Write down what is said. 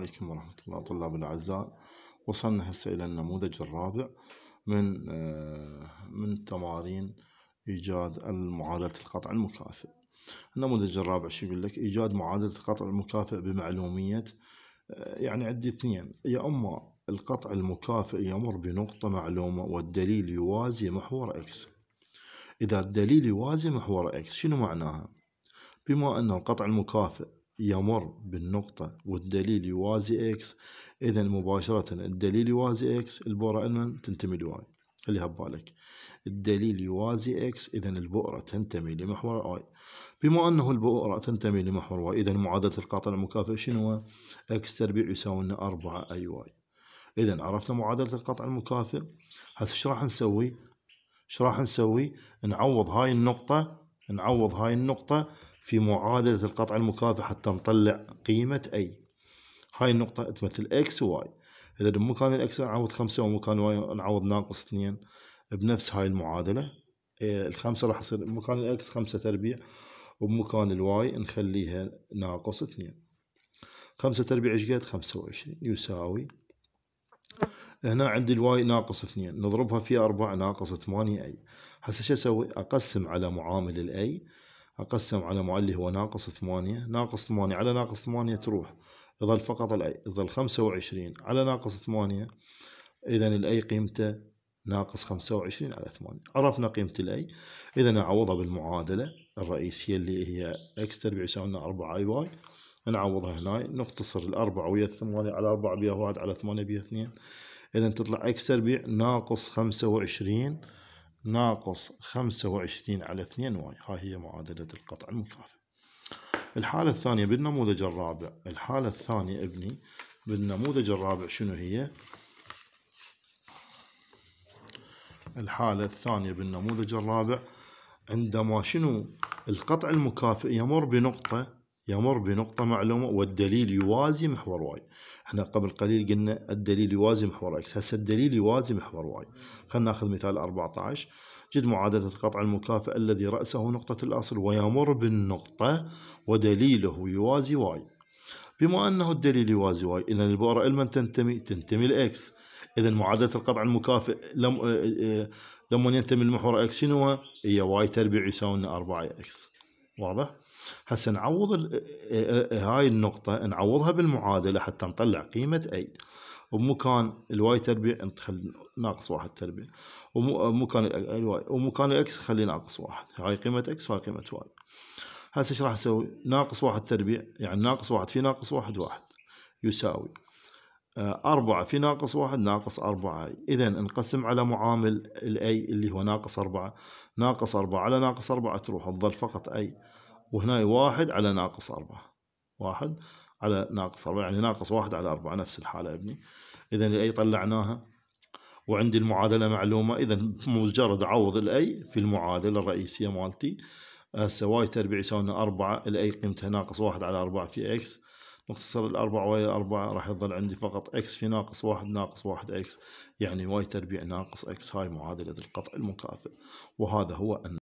عليكم ورحمة الله طلاب الأعزاء وصلنا هسه إلى النموذج الرابع من آه، من تمارين إيجاد معادلة القطع المكافئ النموذج الرابع شو يقول لك إيجاد معادلة القطع المكافئ بمعلومية آه، يعني عندي اثنين يا أما القطع المكافئ يمر بنقطة معلومة والدليل يوازي محور إكس إذا الدليل يوازي محور إكس شنو معناها؟ بما أن القطع المكافئ يمر بالنقطة والدليل يوازي إكس إذا مباشرة الدليل يوازي إكس البؤرة إن تنتمي لواي خليها ببالك الدليل يوازي إكس إذا البؤرة تنتمي لمحور واي بما أنه البؤرة تنتمي لمحور واي إذا معادلة القاطع المكافئ شنو إكس تربيع يساوي لنا 4 أي واي إذا عرفنا معادلة القطع المكافئ هسه ايش راح نسوي؟ ايش راح نسوي؟ نعوض هاي النقطة نعوض هاي النقطة في معادلة القطع المكافئ حتى نطلع قيمة أي هاي النقطة تمثل إكس وواي إذا بمكان الإكس نعوض خمسة ومكان واي نعوض ناقص اثنين بنفس هاي المعادلة إيه، الخمسة راح تصير بمكان الإكس خمسة تربيع وبمكان الواي نخليها ناقص اثنين خمسة تربيع ايش قد؟ خمسة وعشرين يساوي هنا عندي الواي ناقص 2 نضربها في 4 ناقص 8 اي هسه شو اسوي اقسم على معامل الاي اقسم على معامل هو ناقص 8 ناقص 8 على ناقص 8 تروح يظل فقط الاي يظل 25 على ناقص 8 اذا الاي قيمته ناقص 25 على 8 عرفنا قيمة الاي اذا نعوضها بالمعادلة الرئيسية اللي هي اكس تربيع يساوي لنا 4 اي واي نعوضها هنا نختصر الأربعة ويا 8 على 4 بيها 1 على 8 بيها 2 إذا تطلع إكس تربيع ناقص خمسة وعشرين ناقص خمسة وعشرين على اثنين واي هاي هي معادلة القطع المكافئ الحالة الثانية بالنموذج الرابع الحالة الثانية ابني بالنموذج الرابع شنو هي الحالة الثانية بالنموذج الرابع عندما شنو القطع المكافئ يمر بنقطة يمر بنقطة معلومة والدليل يوازي محور واي احنا قبل قليل قلنا الدليل يوازي محور اكس هسه الدليل يوازي محور واي خلينا ناخذ مثال 14 جد معادلة القطع المكافئ الذي رأسه نقطة الأصل ويمر بالنقطة ودليله يوازي واي بما أنه الدليل يوازي واي إذا البؤرة لمن تنتمي؟ تنتمي لإكس إذا معادلة القطع المكافئ لم آه، آه، لما ينتمي المحور إكس شنو هي واي تربيع يساوي لنا 4 إكس واضح هسه نعوض آه، آه، هاي النقطة نعوضها بالمعادلة حتى نطلع قيمة اي وبمكان الواي تربيع نخلي ناقص واحد تربيع ومكان آه، الواي ومكان الاكس خلي ناقص واحد هاي قيمة اكس وهاي قيمة واي هسه ايش راح اسوي؟ ناقص واحد تربيع يعني ناقص واحد في ناقص واحد واحد يساوي آه، أربعة في ناقص واحد ناقص أربعة إذا نقسم على معامل الأي اللي هو ناقص أربعة ناقص أربعة على ناقص أربعة تروح تظل فقط أي وهنا واحد على ناقص أربعة واحد على ناقص أربعة يعني ناقص واحد على أربعة نفس الحالة ابني إذا الأي طلعناها وعندي المعادلة معلومة إذا مجرد أعوض الأي في المعادلة الرئيسية مالتي هسه آه، واي تربيع يساوي أربعة الأي قيمتها ناقص واحد على أربعة في إكس مختصر الأربعة وإلى الأربعة راح يظل عندي فقط إكس في ناقص واحد ناقص واحد إكس يعني واي تربيع ناقص إكس هاي معادلة القطع المكافئ وهذا هو أن